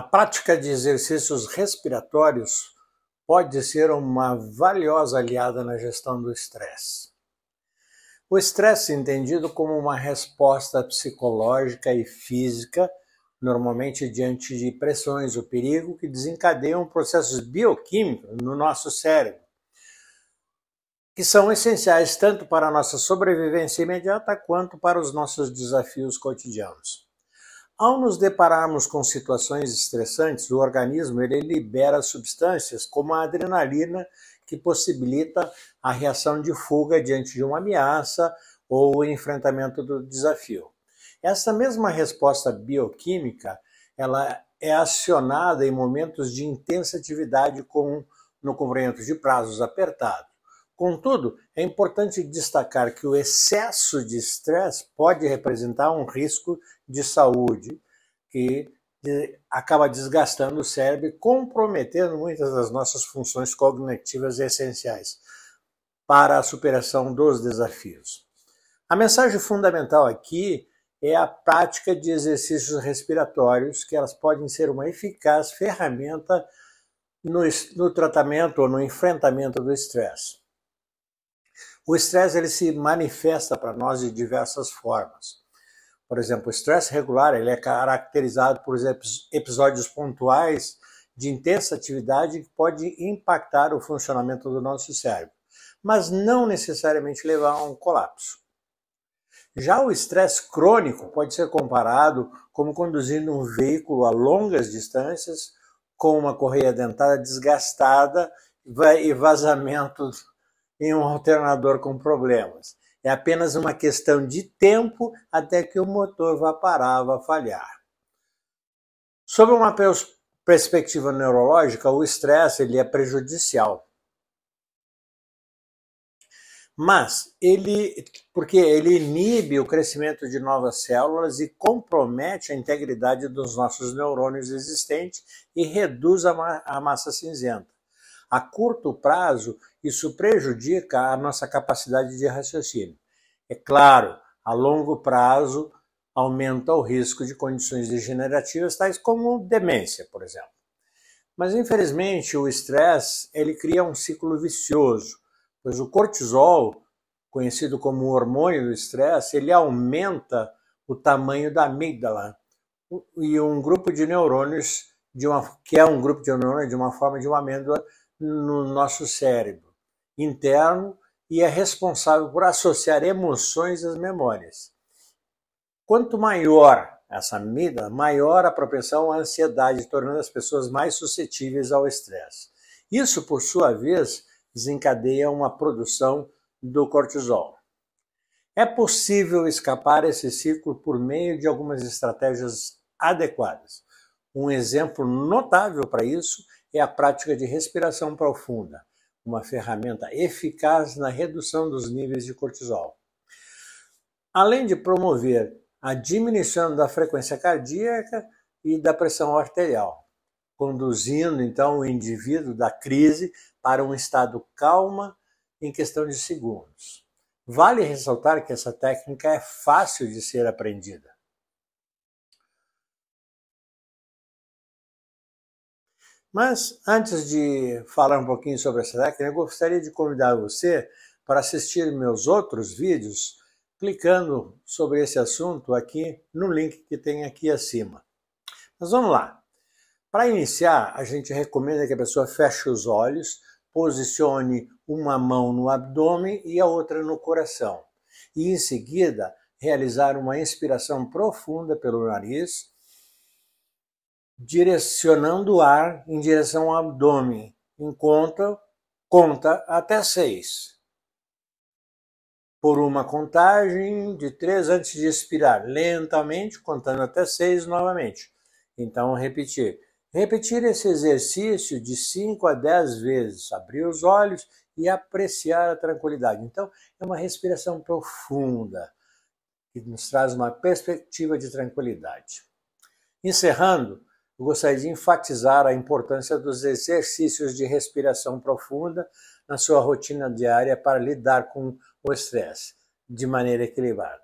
A prática de exercícios respiratórios pode ser uma valiosa aliada na gestão do estresse. O estresse, é entendido como uma resposta psicológica e física, normalmente diante de pressões ou perigo, que desencadeiam processos bioquímicos no nosso cérebro, que são essenciais tanto para a nossa sobrevivência imediata quanto para os nossos desafios cotidianos. Ao nos depararmos com situações estressantes, o organismo ele libera substâncias como a adrenalina, que possibilita a reação de fuga diante de uma ameaça ou o enfrentamento do desafio. Essa mesma resposta bioquímica, ela é acionada em momentos de intensa atividade com, no cumprimento de prazos apertados. Contudo, é importante destacar que o excesso de estresse pode representar um risco de saúde que acaba desgastando o cérebro e comprometendo muitas das nossas funções cognitivas essenciais para a superação dos desafios. A mensagem fundamental aqui é a prática de exercícios respiratórios, que elas podem ser uma eficaz ferramenta no, no tratamento ou no enfrentamento do estresse. O estresse ele se manifesta para nós de diversas formas. Por exemplo, o estresse regular ele é caracterizado por episódios pontuais de intensa atividade que pode impactar o funcionamento do nosso cérebro, mas não necessariamente levar a um colapso. Já o estresse crônico pode ser comparado como conduzindo um veículo a longas distâncias com uma correia dentada desgastada e vazamento em um alternador com problemas. É apenas uma questão de tempo até que o motor vá parar, vá falhar. Sobre uma perspectiva neurológica, o estresse ele é prejudicial. Mas ele, porque ele inibe o crescimento de novas células e compromete a integridade dos nossos neurônios existentes e reduz a, ma a massa cinzenta. A curto prazo, isso prejudica a nossa capacidade de raciocínio. É claro, a longo prazo aumenta o risco de condições degenerativas tais como demência, por exemplo. Mas infelizmente o estresse ele cria um ciclo vicioso, pois o cortisol, conhecido como o hormônio do estresse, ele aumenta o tamanho da amígdala e um grupo de neurônios de uma, que é um grupo de neurônios de uma forma de uma amêndoa no nosso cérebro interno e é responsável por associar emoções às memórias. Quanto maior essa medida, maior a propensão à ansiedade, tornando as pessoas mais suscetíveis ao estresse. Isso, por sua vez, desencadeia uma produção do cortisol. É possível escapar esse ciclo por meio de algumas estratégias adequadas. Um exemplo notável para isso é a prática de respiração profunda, uma ferramenta eficaz na redução dos níveis de cortisol. Além de promover a diminuição da frequência cardíaca e da pressão arterial, conduzindo então o indivíduo da crise para um estado calma em questão de segundos. Vale ressaltar que essa técnica é fácil de ser aprendida. Mas antes de falar um pouquinho sobre essa técnica, eu gostaria de convidar você para assistir meus outros vídeos clicando sobre esse assunto aqui no link que tem aqui acima. Mas vamos lá. Para iniciar, a gente recomenda que a pessoa feche os olhos, posicione uma mão no abdômen e a outra no coração. E em seguida, realizar uma inspiração profunda pelo nariz direcionando o ar em direção ao abdômen. Encontra, conta até seis. Por uma contagem de três antes de expirar, lentamente, contando até seis novamente. Então, repetir. Repetir esse exercício de 5 a 10 vezes, abrir os olhos e apreciar a tranquilidade. Então, é uma respiração profunda, que nos traz uma perspectiva de tranquilidade. Encerrando, eu gostaria de enfatizar a importância dos exercícios de respiração profunda na sua rotina diária para lidar com o estresse de maneira equilibrada.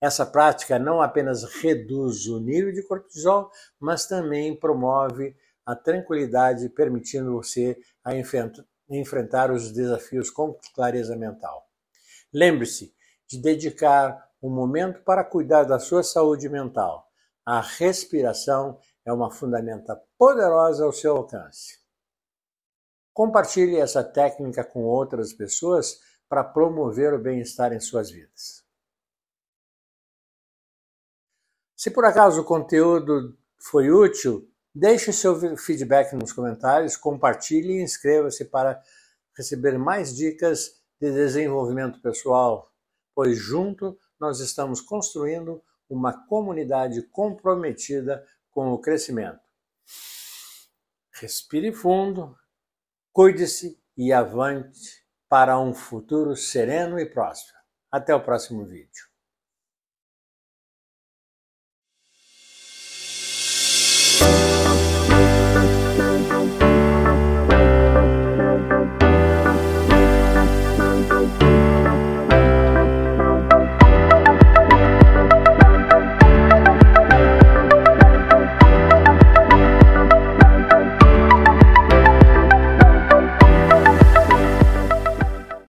Essa prática não apenas reduz o nível de cortisol, mas também promove a tranquilidade, permitindo você a enfrentar os desafios com clareza mental. Lembre-se de dedicar um momento para cuidar da sua saúde mental. A respiração é uma fundamenta poderosa ao seu alcance. Compartilhe essa técnica com outras pessoas para promover o bem-estar em suas vidas. Se por acaso o conteúdo foi útil, deixe seu feedback nos comentários, compartilhe e inscreva-se para receber mais dicas de desenvolvimento pessoal, pois junto nós estamos construindo uma comunidade comprometida com o crescimento. Respire fundo, cuide-se e avante para um futuro sereno e próspero. Até o próximo vídeo.